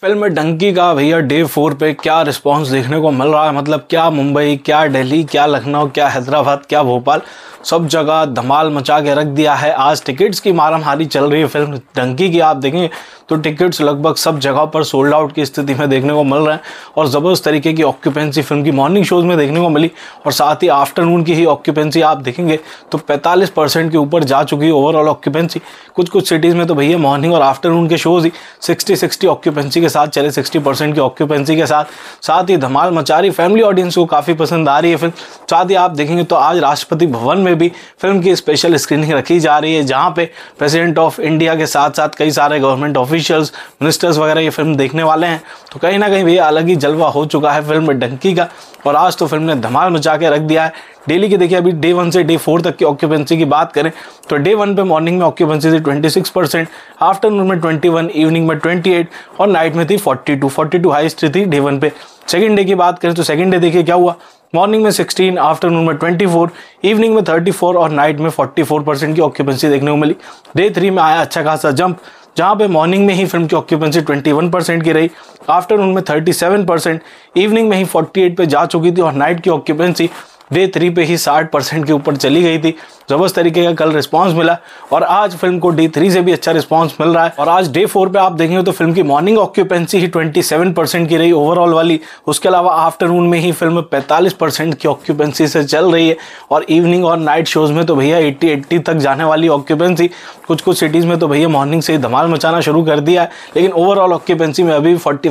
film Dunki का भैया day four पे क्या रिस्पांस देखने को मिल रहा है मतलब क्या मुंबई क्या दिल्ली क्या लखनऊ क्या हैदराबाद क्या भोपाल सब जगह धमाल मचा के रख दिया है आज टिकट्स की मारामारी चल रही है फिल्म डंकी की आप देखें तो टिकट्स लगभग सब जगह पर सोल्ड आउट की स्थिति में देखने को मिल रहे हैं और ज़बरदस्त तरीके की ऑक्यूपेंसी फिल्म की मॉर्निंग शोज़ में देखने को मिली और साथ ही आफ्टरनून की ही ऑक्यूपेंसी आप देखेंगे तो 45 परसेंट के ऊपर जा चुकी है ओवरऑल ऑक्यूपेंसी कुछ कुछ सिटीज़ में तो भैया मॉर्निंग और आफ्टरनून के शोज़ ही सिक्सटी सिक्सटी ऑक्यूपेंसी के साथ चले 60 परसेंट की ऑक्यूपेंसी के साथ साथ ही धमाल मचा रही फैमिली ऑडियंस को काफ़ी पसंद आ रही है फिल्म साथ ही आप देखेंगे तो आज राष्ट्रपति भवन में भी फिल्म की स्पेशल स्क्रीनिंग रखी जा रही है जहाँ पे प्रेसिडेंट ऑफ इंडिया के साथ साथ कई सारे गवर्नमेंट ऑफिशियल्स मिनिस्टर्स वगैरह ये फिल्म देखने वाले हैं तो कहीं ना कहीं भैया अलग ही जलवा हो चुका है फिल्म डंकी का और आज तो फिल्म ने धमाल मचा के रख दिया है डेली की देखिए अभी डे वन से डे फोर तक की ऑक्यूपेंसी की बात करें तो डे वन पे मॉर्निंग में ऑक्यूपेंसी थी ट्वेंटी सिक्स परसेंट आफ्टरनून में ट्वेंटी वन इवनिंग में ट्वेंटी एट और नाइट में थी forty two forty two highest थी डे वन पे सेकंड डे की बात करें तो सेकंड डे देखिए क्या हुआ मॉर्निंग में 16, आफ्टरनून में 24, इवनिंग में 34 और नाइट में 44 परसेंट की ऑक्युपेंसी देखने को मिली डे थ्री में आया अच्छा खासा जंप जहाँ पे मॉर्निंग में ही फिल्म की ऑक्यूपेंसी 21 परसेंट की रही आफ्टरनून में 37 परसेंट इवनिंग में ही 48 पे जा चुकी थी और नाइट की ऑक्यूपेंसी डे थ्री पे ही 60 परसेंट के ऊपर चली गई थी जबरदस्त तरीके का कल रिस्पांस मिला और आज फिल्म को डे थ्री से भी अच्छा रिस्पांस मिल रहा है और आज डे फोर पे आप देखेंगे तो फिल्म की मॉर्निंग ऑक्यूपेंसी ही 27 परसेंट की रही ओवरऑल वाली उसके अलावा आफ्टरनून में ही फिल्म 45 परसेंट की ऑक्यूपेंसी से चल रही है और इवनिंग और नाइट शोज में तो भैया एट्टी एट्टी तक जाने वाली ऑक्यूपेंसी कुछ कुछ सिटीज़ में तो भैया मॉर्निंग से ही धमाल मचाना शुरू कर दिया है लेकिन ओवरऑल ऑक्यूपेंसी में अभी फोर्टी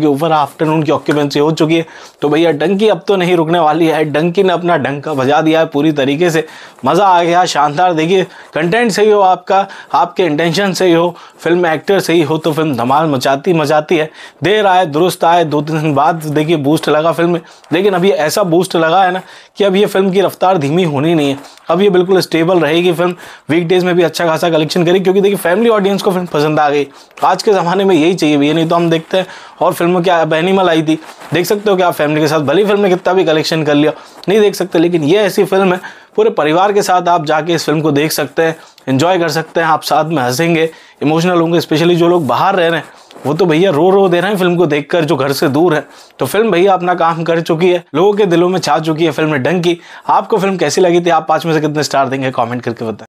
के ऊपर आफ्टरनून की ऑक्यूपेंसी हो चुकी है तो भैया डंकी अब तो नहीं रुकने वाली है डंकी ने अपना डंका बजा दिया है पूरी तरीके से मज़ा आ गया शानदार देखिए कंटेंट सही हो आपका आपके इंटेंशन सही हो फिल्म एक्टर सही हो तो फिल्म धमाल मचाती मचाती है देर आए दुरुस्त आए दो तीन दिन बाद देखिए बूस्ट लगा फिल्म में लेकिन अभी ऐसा बूस्ट लगा है ना कि अब ये फिल्म की रफ्तार धीमी होनी नहीं है अब ये बिल्कुल स्टेबल रहेगी फिल्म वीकडेज में भी अच्छा खासा कलेक्शन करेगी क्योंकि देखिए फैमिली ऑडियंस को फिल्म पसंद आ गई आज के ज़माने में यही चाहिए भैया नहीं तो हम देखते हैं और फिल्मों की अब एनिमल आई थी देख सकते हो कि आप फैमिली के साथ भली फिल्म में कितना भी कलेक्शन कर लिया नहीं देख सकते लेकिन ये ऐसी फिल्म है पूरे परिवार के साथ आप जाके इस फिल्म को देख सकते हैं इन्जॉय कर सकते हैं आप साथ में हंसेंगे इमोशनल होंगे स्पेशली जो लोग बाहर रह रहे हैं वो तो भैया रो रो दे रहे हैं फिल्म को देखकर जो घर से दूर है तो फिल्म भैया अपना काम कर चुकी है लोगों के दिलों में छा चुकी है फिल्म ने डंग की आपको फिल्म कैसी लगी थी आप पाँच में से कितने स्टार देंगे कॉमेंट करके बताएं